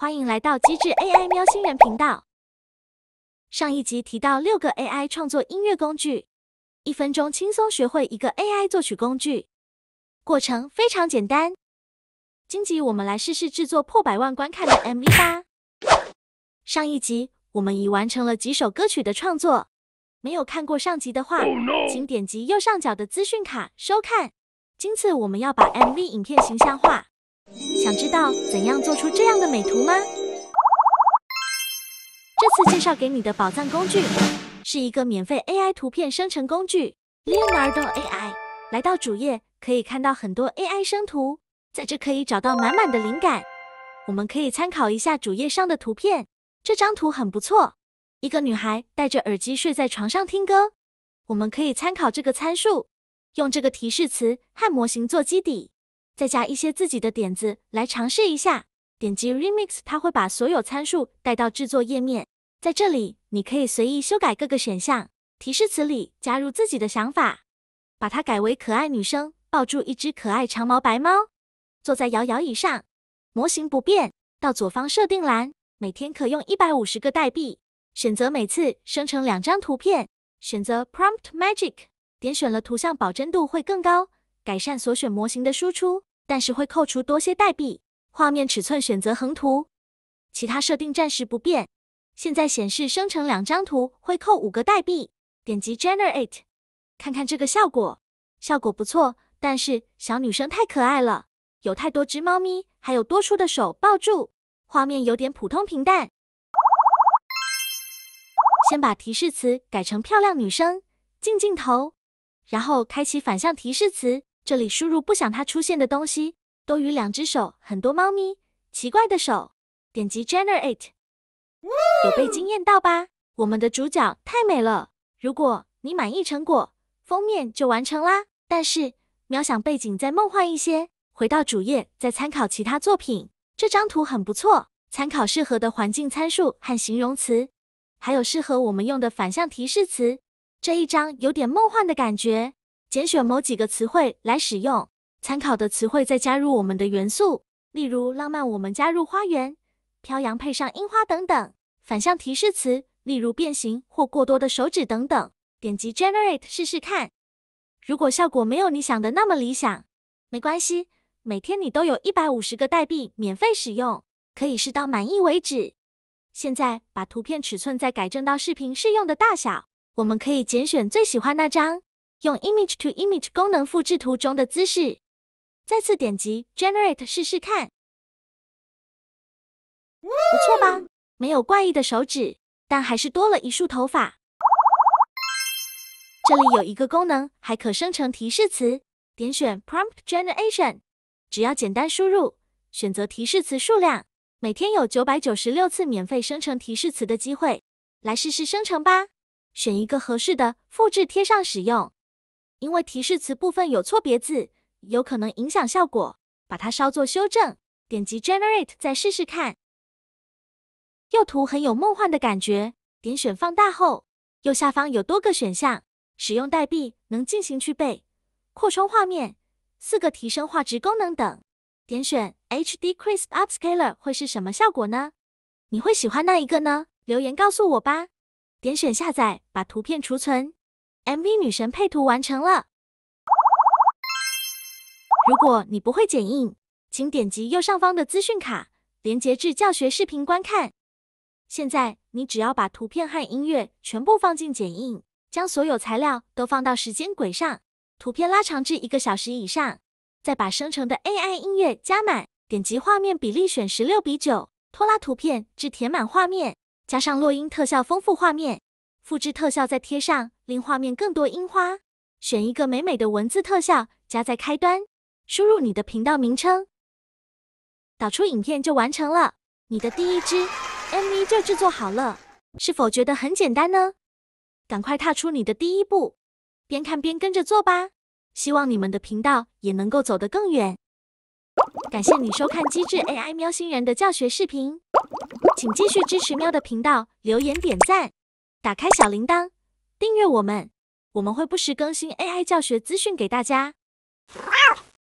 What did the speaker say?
欢迎来到机智 AI 喵星人频道。上一集提到六个 AI 创作音乐工具，一分钟轻松学会一个 AI 作曲工具，过程非常简单。今集我们来试试制作破百万观看的 MV 吧。上一集我们已完成了几首歌曲的创作，没有看过上集的话，请点击右上角的资讯卡收看。今次我们要把 MV 影片形象化。想知道怎样做出这样的美图吗？这次介绍给你的宝藏工具是一个免费 AI 图片生成工具 Leonardo AI。来到主页，可以看到很多 AI 生图，在这可以找到满满的灵感。我们可以参考一下主页上的图片，这张图很不错，一个女孩戴着耳机睡在床上听歌。我们可以参考这个参数，用这个提示词和模型做基底。再加一些自己的点子来尝试一下。点击 Remix，它会把所有参数带到制作页面，在这里你可以随意修改各个选项，提示词里加入自己的想法，把它改为可爱女生抱住一只可爱长毛白猫，坐在摇摇椅上。模型不变，到左方设定栏，每天可用一百五十个代币，选择每次生成两张图片，选择 Prompt Magic，点选了图像保真度会更高，改善所选模型的输出。但是会扣除多些代币。画面尺寸选择横图，其他设定暂时不变。现在显示生成两张图，会扣五个代币。点击 Generate，看看这个效果，效果不错。但是小女生太可爱了，有太多只猫咪，还有多出的手抱住，画面有点普通平淡。先把提示词改成漂亮女生进镜头，然后开启反向提示词。这里输入不想它出现的东西，多余两只手，很多猫咪，奇怪的手。点击 Generate，有被惊艳到吧？我们的主角太美了！如果你满意成果，封面就完成啦。但是，描想背景再梦幻一些。回到主页，再参考其他作品。这张图很不错，参考适合的环境参数和形容词，还有适合我们用的反向提示词。这一张有点梦幻的感觉。拣选某几个词汇来使用，参考的词汇再加入我们的元素，例如浪漫我们加入花园，飘扬配上樱花等等。反向提示词，例如变形或过多的手指等等。点击 Generate 试试看。如果效果没有你想的那么理想，没关系，每天你都有一百五十个代币免费使用，可以试到满意为止。现在把图片尺寸再改正到视频适用的大小，我们可以拣选最喜欢那张。用 Image to Image 功能复制图中的姿势，再次点击 Generate 试试看。不错吧？没有怪异的手指，但还是多了一束头发。这里有一个功能，还可生成提示词，点选 Prompt Generation，只要简单输入，选择提示词数量。每天有九百九十六次免费生成提示词的机会，来试试生成吧。选一个合适的，复制贴上使用。因为提示词部分有错别字，有可能影响效果，把它稍作修正，点击 Generate 再试试看。右图很有梦幻的感觉，点选放大后，右下方有多个选项，使用代币能进行去背、扩充画面、四个提升画质功能等。点选 HD Crisp Upscaler 会是什么效果呢？你会喜欢那一个呢？留言告诉我吧。点选下载，把图片储存。MV 女神配图完成了。如果你不会剪映，请点击右上方的资讯卡，连接至教学视频观看。现在你只要把图片和音乐全部放进剪映，将所有材料都放到时间轨上，图片拉长至一个小时以上，再把生成的 AI 音乐加满。点击画面比例选十六比九，拖拉图片至填满画面，加上落音特效丰富画面。复制特效再贴上，令画面更多樱花。选一个美美的文字特效，加在开端。输入你的频道名称，导出影片就完成了。你的第一支 MV 就制作好了。是否觉得很简单呢？赶快踏出你的第一步，边看边跟着做吧。希望你们的频道也能够走得更远。感谢你收看机智 AI 喵星人的教学视频，请继续支持喵的频道，留言点赞。打开小铃铛，订阅我们，我们会不时更新 AI 教学资讯给大家。